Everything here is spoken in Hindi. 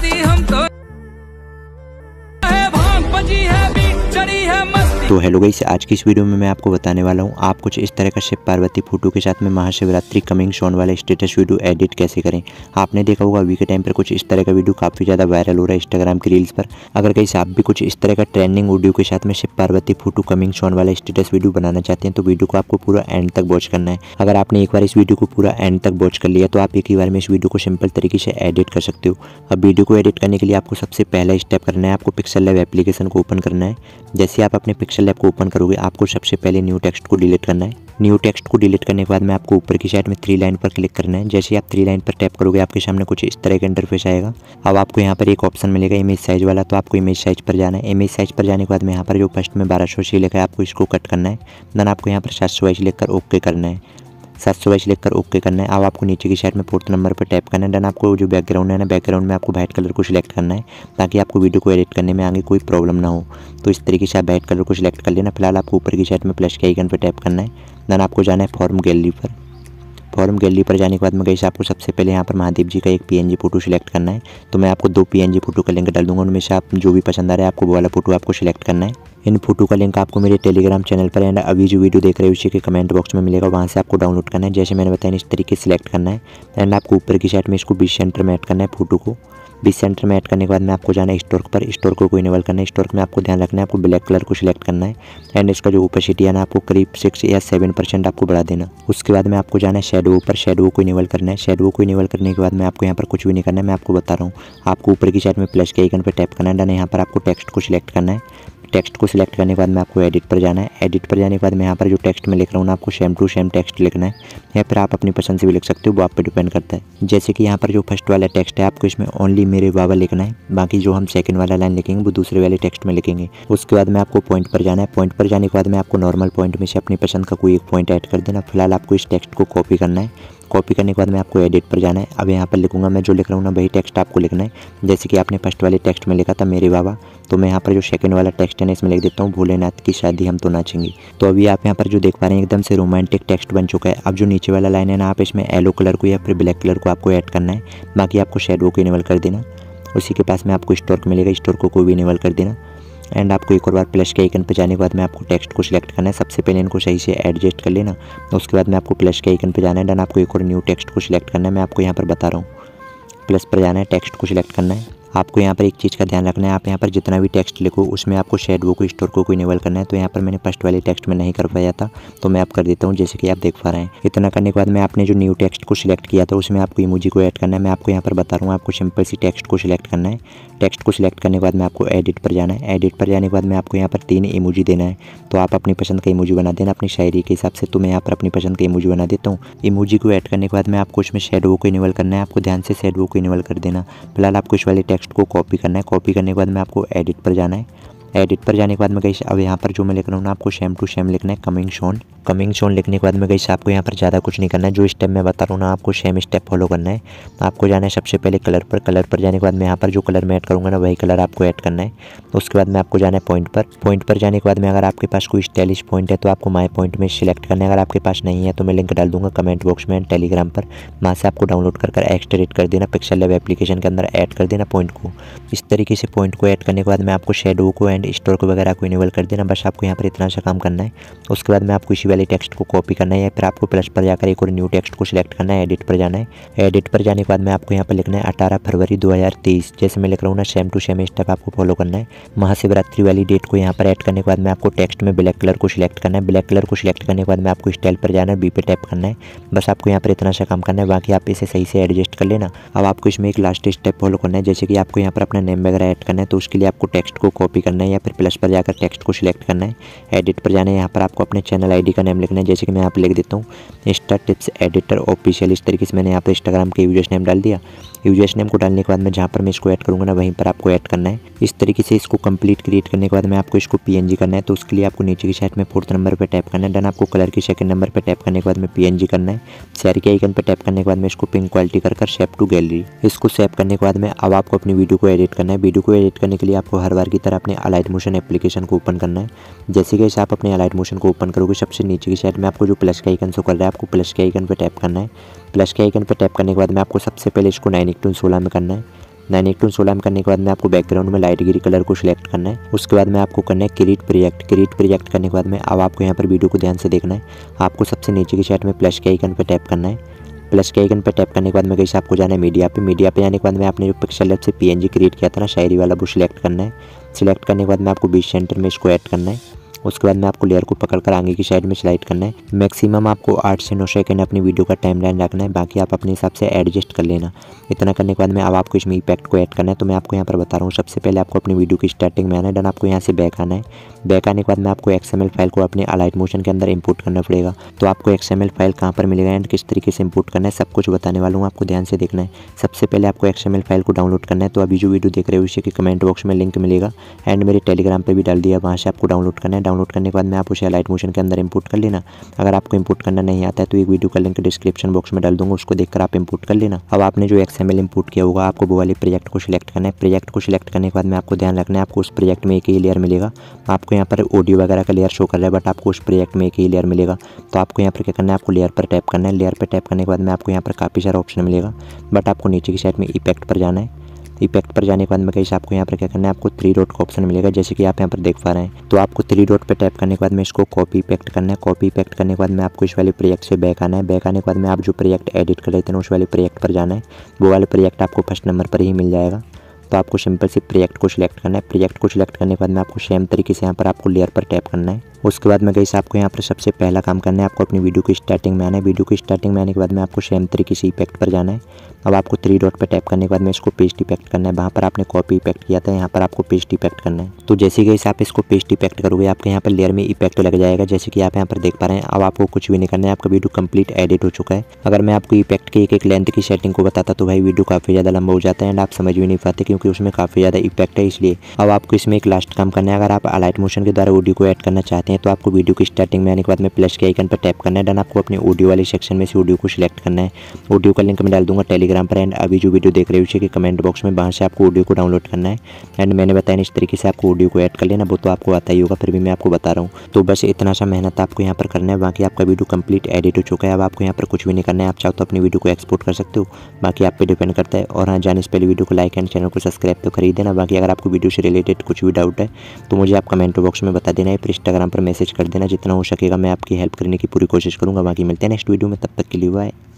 शादी हमको तो। है भांग बजी है बीट चढ़ी है मस्त तो हेलो गई आज की इस वीडियो में मैं आपको बताने वाला हूँ आप कुछ इस तरह का शिव पार्वती फोटो के साथ में महाशिवरात्रि कमिंग सोन वाला स्टेटस वीडियो एडिट कैसे करें आपने देखा होगा अभी के टाइम पर कुछ इस तरह का वीडियो काफ़ी ज़्यादा वायरल हो रहा है इंस्टाग्राम की रील्स पर अगर कहीं आप भी कुछ इस तरह का ट्रेंडिंग वीडियो के साथ में Shiv Parvati photo coming soon वाला स्टेटस वीडियो बनाना चाहते हैं तो वीडियो को आपको पूरा एंड तक वॉच करना है अगर आपने एक बार इस वीडियो को पूरा एंड तक वॉच कर लिया तो आप एक ही बार में इस वीडियो को सिंपल तरीके से एडिट कर सकते हो अब वीडियो को एडिट करने के लिए आपको सबसे पहला स्टेप करना है आपको पिक्सल लैब एप्लीकेशन को ओपन करना है जैसे आप अपने पिक्सल एक्सेल ऐप को ओपन करोगे आपको सबसे पहले न्यू टेक्स्ट को डिलीट करना है न्यू टेक्स्ट को डिलीट करने के बाद में आपको ऊपर की साइड में थ्री लाइन पर क्लिक करना है जैसे आप थ्री लाइन पर टैप करोगे आपके सामने कुछ इस तरह का इंटरफेस आएगा अब आपको यहाँ पर एक ऑप्शन मिलेगा इमेज साइज वाला तो आपको इमेज साइज पर जाना है इमेज साइज पर जाने के बाद में यहाँ पर जो फर्स्ट में बारह सौ लिखा है आपको इसको कट करना है देन आपको यहाँ पर सात सौ सिलेक्ट कर ओके करना है सात सौ बाईस लिखकर ओके करना है अब आपको नीचे की साइड में फोर्थ नंबर पर टैप करना है डन आपको जो बैकग्राउंड है ना बैकग्राउंड में आपको वाइट कलर को सिलेक्ट करना है ताकि आपको वीडियो को एडिट करने में आगे कोई प्रॉब्लम ना हो तो इस तरीके से आप वाइट कलर को सिलेक्ट कर लेना फिलहाल आपको ऊपर की साइड में प्लस के आइकन पर टैप करना है देन आपको जाना है फॉर्म गैलरी पर फॉर्म गैलरी पर जाने के बाद मैं कहीं आपको सबसे पहले यहाँ पर महादेव जी का एक पीएनजी फोटो सिलेक्ट करना है तो मैं आपको दो पीएनजी फोटो का लिंक डाल दूंगा उनमें से आप जो भी पसंद आ रहा है आपको वो वाला फोटो आपको सिलेक्ट करना है इन फोटो का लिंक आपको मेरे टेलीग्राम चैनल पर एंड अभी जो वीडियो देख रहे हो उसी के कमेंट बॉक्स में मिलेगा वहाँ से आपको डाउनलोड करना है जैसे मैंने बताया इस तरीके सेलेक्ट करना है एंड आपको ऊपर की साइड में इसको बीस सेंटर में ऐड करना है फोटो को बी सेंटर में ऐड करने के बाद मैं आपको जाना है स्टोर पर स्टोर को कोई इनेबल करना है स्टोर में आपको ध्यान रखना है आपको ब्लैक कलर को सिलेक्ट करना है एंड इसका जो ओपेसिटी है ना आपको करीब सिक्स या सेवन परसेंट आपको बढ़ा देना उसके बाद में आपको जाना है शेडो पर शेडो को इनेबल करना है शेडो को इनेबल करने के बाद मैं आपको यहाँ पर कुछ भी नहीं करना है मैं आपको बता रहा हूँ आपको ऊपर की साइड में प्लस के आइकन पर टैप करना है डन यहाँ पर आपको टेक्स्ट को सिलेक्ट करना है टेक्स्ट को सिलेक्ट करने के बाद में आपको एडिट पर जाना है एडिट पर जाने के बाद मैं यहाँ पर जो टेक्स्ट में लिख रहा हूँ ना आपको सेम टू सेम टेक्स्ट लिखना है या फिर आप अपनी पसंद से भी लिख सकते हो वो आप पर डिपेंड करता है जैसे कि यहाँ पर जो फर्स्ट वाला टेक्स्ट है आपको इसमें ओनली मेरे बाबा लिखना है बाकी जो हम सेकंड वाला लाइन लिखेंगे वो दूसरे वाले टेक्स्ट में लिखेंगे उसके बाद में आपको पॉइंट पर जाना है पॉइंट पर जाने के बाद में आपको नॉर्मल पॉइंट में से अपनी पसंद का कोई एक पॉइंट ऐड कर देना फिलहाल आपको इस टेक्स्ट को कॉपी करना है कॉपी करने के बाद मैं आपको एडिट पर जाना है अब यहाँ पर लिखूंगा मैं जो लिख रहा हूँ ना वही टेक्स्ट आपको लिखना है जैसे कि आपने फर्स्ट वाले टेक्स्ट में लिखा था मेरे बाबा तो मैं यहाँ पर जो सेकंड वाला टेक्स्ट है ना इसमें लिख देता हूँ भोलेनाथ की शादी हम तो नाचेंगे तो अभी आप यहाँ पर जो देख पा रहे हैं एकदम से रोमांटिक टेक्स्ट बन चुका है अब जो नीचे वाला लाइन है ना आप इसमें येलो कलर को या फिर ब्लैक कलर को आपको ऐड करना है बाकी आपको शेडो को इनेबल कर देना उसी के पास में आपको स्टोर मिलेगा स्टोर को कोई भी इनेबल कर देना एंड आपको एक और बार प्लस के आइकन पर जाने के बाद में आपको टेक्स्ट को सिलेक्ट करना है सबसे पहले इनको सही से एडजस्ट कर लेना उसके बाद में आपको प्लस के आइकन पर जाना है डन आपको एक और न्यू टेक्स्ट को सिलेक्ट करना है मैं आपको यहाँ पर बता रहा हूँ प्लस पर जाना है टेक्स्ट को सिलेक्ट करना है आपको यहाँ पर एक चीज़ का ध्यान रखना है आप यहाँ पर जितना भी टेक्स्ट लिखो उसमें आपको शेडवो को स्टोर को इनेबल करना है तो यहाँ पर मैंने फर्स्ट वाले टेक्स्ट में नहीं कर पाया था तो मैं आप कर देता हूँ जैसे कि आप देख पा रहे हैं इतना करने के बाद मैं आपने जो न्यू टेक्स्ट को सिलेक्ट किया था उसमें आपको इमोजी को ऐड करना है मैं आपको यहाँ पर बता रहा हूँ आपको सिंपल सी टेक्स्ट को सिलेक्ट करना है टेक्स्ट को सिलेक्ट करने के बाद मैं आपको एडिट पर जाना है एडिट पर जाने के बाद मैं आपको यहाँ पर तीन इमोजी देना है तो आप अपनी पसंद का इमोजी बना देना अपनी शायरी के हिसाब से तो मैं यहाँ पर अपनी पसंद का इमोजी बना देता हूँ इमोजी को ऐड करने के बाद मैं आपको उसमें शेडवो को इनेबल करना है आपको ध्यान से शेडो को इनेबल कर देना फिलहाल आपको इस वाले टेक्स्ट को कॉपी करना है कॉपी करने के बाद में आपको एडिट पर जाना है एडिट पर जाने के बाद में गई अब यहाँ पर जो मैं लिख रहा हूँ ना आपको शेम टू शेम लिखना है कमिंग सोन कमिंग सोन लिखने के बाद में गई आपको यहाँ पर ज़्यादा कुछ नहीं करना है जो स्टेप मैं बता रहा हूँ ना आपको सेम स्टेप फॉलो करना है आपको जाना है सबसे पहले कलर पर कलर पर जाने के बाद मैं यहाँ पर जो कलर मैं ऐड करूँगा ना वही कलर आपको ऐड करना है उसके बाद में आपको जाना है पॉइंट पर पॉइंट पर जाने के बाद में अगर आपके पास कोई स्टाइलिश पॉइंट है तो आपको माई पॉइंट में सिलेक्ट करना है अगर आपके पास नहीं है तो मैं लिंक डाल दूँगा कमेंट बॉक्स में टेलीग्राम पर वहाँ से आपको डाउनलोड कर एक्सट्रेट कर देना पिक्सल लेव एप्लीकेशन के अंदर ऐड कर देना पॉइंट को इस तरीके से पॉइंट को ऐड करने के बाद में आपको शेडो को एंड स्टोर को वगैरह को इनेबल कर देना बस आपको यहाँ पर इतना सा काम करना है उसके बाद में आपको इसी वाले टेक्स्ट को कॉपी करना है या फिर आपको प्लस पर जाकर एक और न्यू टेक्स्ट को सिलेक्ट करना है एडिट पर जाना है एडिट पर जाने के बाद में आपको यहाँ पर लिखना है अठारह फरवरी दो जैसे मैं लिख रहा हूँ ना सेम टू सेम स्टेप आपको फॉलो करना है महाशिवरात्रि वाली डेट को यहाँ पर एड करने के बाद में आपको टेक्स्ट में ब्लैक कलर को सिलेक्ट करना है ब्लैक कलर को सिलेक्ट करने के बाद में आपको स्टाइल पर जाना है बी पे टैप करना है बस आपको यहाँ पर इतना सा काम करना है बाकी आप इसे सही से एडजस्ट कर लेना अब आपको इसमें एक लास्ट स्टेप फॉलो करना है जैसे कि आपको यहाँ पर अपना नेम वगैरह ऐड करना है तो उसके लिए आपको टेक्स्ट को कॉपी करना है है या फिर प्लस पर जाकर टेक्स्ट को सिलेक्ट करना है एडिट पर जाना है यहाँ पर आपको अपने चैनल आईडी का नेम लिखना है जैसे कि मैं यहाँ पर लिख देता हूँ इंस्टा टिप्स एडिटर ऑफिशियल इस तरीके से मैंने यहाँ पर इंस्टाग्राम के यूजर्स नेम डाल दिया यूजर्स नेम को डालने के बाद मैं जहाँ पर मैं इसको ऐड करूँगा ना वहीं पर आपको ऐड करना है इस तरीके से इसको कंप्लीट क्रिएट करने के बाद में आपको इसको पी करना है तो उसके लिए आपको नीचे की साइड में फोर्थ नंबर पर टैप करना है डन आपको कलर की सेकंड नंबर पर टैप करने के बाद में पी करना है शेयर के आइकन पर टैप करने के बाद में इसको पिंक क्वालिटी कर कर सेप टू गैलरी इसको सेप करने के बाद में अब आपको अपनी वीडियो को एडिट करना है वीडियो को एडिट करने के लिए आपको हर बार की तरह अपने अलाइट मोशन एप्लीकेशन को ओपन करना है जैसे कि आप अपने अलाइट मोशन को ओपन करोगे सबसे नीचे की साइड में आपको जो प्लस का आइकन शो कर रहा है आपको प्लस के आइकन पर टैप करना है प्लस के आइकन पर टैप करने के बाद में आपको सबसे पहले इसको नाइन एक सोलह में करना है नाइन एक टू सोलह में करने के बाद में आपको बैकग्राउंड में लाइट ग्री कलर को सिलेक्ट करना है उसके बाद में आपको करना है क्रिएट प्रोजेक्ट क्रिएट प्रोजेक्ट करने के बाद में अब आपको यहाँ पर वीडियो को ध्यान से देखना है आपको सबसे नीचे की साइड में प्लस के आइकन पर टैप करना है प्लस के आइकन पर टैप करने के बाद में कैसे आपको जाना है मीडिया पे मीडिया पे जाने के बाद में आपने जो पिक्सल से पीएनजी क्रिएट किया था ना शायरी वाला वो सिलेक्ट करना है सिलेक्ट करने के बाद में आपको बीच सेंटर में इसको ऐड करना है उसके बाद में आपको लेयर को पकड़ कर आगे की साइड में स्लाइड करना है मैक्सिमम आपको आठ से नौ सेकेंड अपनी वीडियो का टाइम लाइन रखना है बाकी आप अपने हिसाब से एडजस्ट कर लेना इतना करने के बाद में अब आपको इसमें इफेक्ट को ऐड करना है तो मैं आपको यहाँ पर बता रहा हूँ सबसे पहले आपको अपनी वीडियो की स्टार्टिंग में आना है डन आपको यहाँ से बैक आना है बैक आने के बाद में आपको एक्स फाइल को अपने अलाइट मोशन के अंदर इम्पोर्ट करना पड़ेगा तो आपको एक्सएमएल फाइल कहाँ पर मिलेगा एंड किस तरीके से इम्पोर्ट करना है सब कुछ बताने वाला हूँ आपको ध्यान से देखना है सबसे पहले आपको एक्सएमएल फाइल को डाउनलोड करना है तो अभी जो वीडियो देख रहे हो उसी के कमेंट बॉक्स में लिंक मिलेगा एंड मेरे टेलीग्राम पर भी डाल दिया वहाँ से आपको डाउनलोड करना है डाउनलोड करने के बाद मैं आप उसे लाइट मोशन के अंदर इंपोर्ट कर लेना अगर आपको इंपोर्ट करना नहीं आता है तो एक वीडियो का लिंक डिस्क्रिप्शन बॉक्स में डाल दूंगा उसको देखकर आप इंपोर्ट कर लेना अब आपने जो एक्स एम इंपोर्ट किया होगा आपको वो वाले प्रोजेक्ट को सिलेक्ट करना है प्रोजेक्ट को सिलेक्ट करने के बाद में आपको ध्यान रखना है आपको उस प्रोजेक्ट में एक ही लेयर मिलेगा आपको यहाँ पर ऑडियो वगैरह का लेयर शो कर रहा है बट आपको उस प्रोजेक्ट में एक ही लेयर मिलेगा तो आपको यहाँ पर क्या करना है आपको लेयर पर टैप करना है लेयर पर टैप करने के बाद में आपको यहाँ पर काफ़ी सारा ऑप्शन मिलेगा बट आपको नीचे की साइड में इफेक्ट पर जाना है इफेक्ट पर जाने के बाद में कैसे आपको यहाँ पर क्या करना है आपको थ्री डॉट का ऑप्शन मिलेगा जैसे कि आप यहाँ पर देख पा रहे हैं तो आपको थ्री डॉट पर टाइप करने के बाद में इसको कॉपी इफेक्ट करना है कॉपी इफेक्ट करने के बाद में आपको इस वाले प्रोजेक्ट से बैक आना है बैक आने के बाद में आप जो प्रोजेक्ट एडिट कर लेते हैं उस वाले प्रोजेक्ट पर जाना है वो वाले प्रोजेक्ट आपको फर्स्ट नंबर पर ही मिल जाएगा तो आपको सिंपल से प्रोजेक्ट को सिलेक्ट करना है प्रोजेक्ट को सिलेक्ट करने के बाद में आपको सेम तरीके से यहाँ पर आपको लेयर पर टैप करना है उसके बाद में गई आपको यहाँ पर सबसे पहला काम करना है आपको अपनी वीडियो की स्टार्टिंग में आना है वीडियो की स्टार्टिंग में आने के बाद में आपको सेम तरीके से इफेक्ट पर जाना है अब आपको थ्री डॉट पर टैप करने के बाद में इसको पेस्ट इफेक्ट करना है वहाँ पर आपने कॉपी इफेक्ट किया था यहाँ पर आपको पेस्ट इफेक्ट करना है तो जैसे गई आप इसको पेस्ट इफेक्ट करोगे आपके यहाँ पर लेयर में इफेक्ट लग जाएगा जैसे कि आप यहाँ पर देख पा रहे हैं अब आपको कुछ भी नहीं करना है आपका वीडियो कंप्लीट एडिट हो चुका है अगर मैं आपको इफेक्ट की एक एक लेंथ की सेटिंग को बताता तो भाई वीडियो काफ़ी ज़्यादा लंबा हो जाता है एंड आप समझ भी नहीं पाते क्योंकि उसमें काफ़ी ज़्यादा इफेक्ट है इसलिए अब आपको इसमें एक लास्ट काम करना है अगर आप अलाइट मोशन के द्वारा वीडियो को ऐड करना चाहते चाहते हैं तो आपको वीडियो की स्टार्टिंग में आने के बाद में प्लस के आइकन पर टैप करना है डन आपको अपने ऑडियो वाले सेक्शन में से ऑडियो को सिलेक्ट करना है ऑडियो का लिंक मैं डाल दूंगा टेलीग्राम पर एंड अभी जो वीडियो देख रहे हो कि कमेंट बॉक्स में वहाँ से आपको ऑडियो को डाउनलोड करना है एंड मैंने बताया इस तरीके से आपको ऑडियो को ऐड कर लेना वो तो आपको आता ही होगा फिर भी मैं आपको बता रहा हूँ तो बस इतना सा मेहनत आपको यहाँ पर करना है बाकी आपका वीडियो कंप्लीट एडिट हो चुका है अब आपको यहाँ पर कुछ भी नहीं करना है आप चाहो तो अपनी वीडियो को एक्सपोर्ट कर सकते हो बाकी आप पर डिपेंड करता है और हाँ जाने से पहले वीडियो को लाइक एंड चैनल को सब्सक्राइब तो खरीद देना बाकी अगर आपको वीडियो से रिलेटेड कुछ भी डाउट है तो मुझे आप कमेंट बॉक्स में बता देना है फिर इंस्टाग्राम पर पर मैसेज कर देना जितना हो सकेगा मैं आपकी हेल्प करने की पूरी कोशिश करूँगा बाकी मिलते हैं नेक्स्ट वीडियो में तब तक के लिए बाय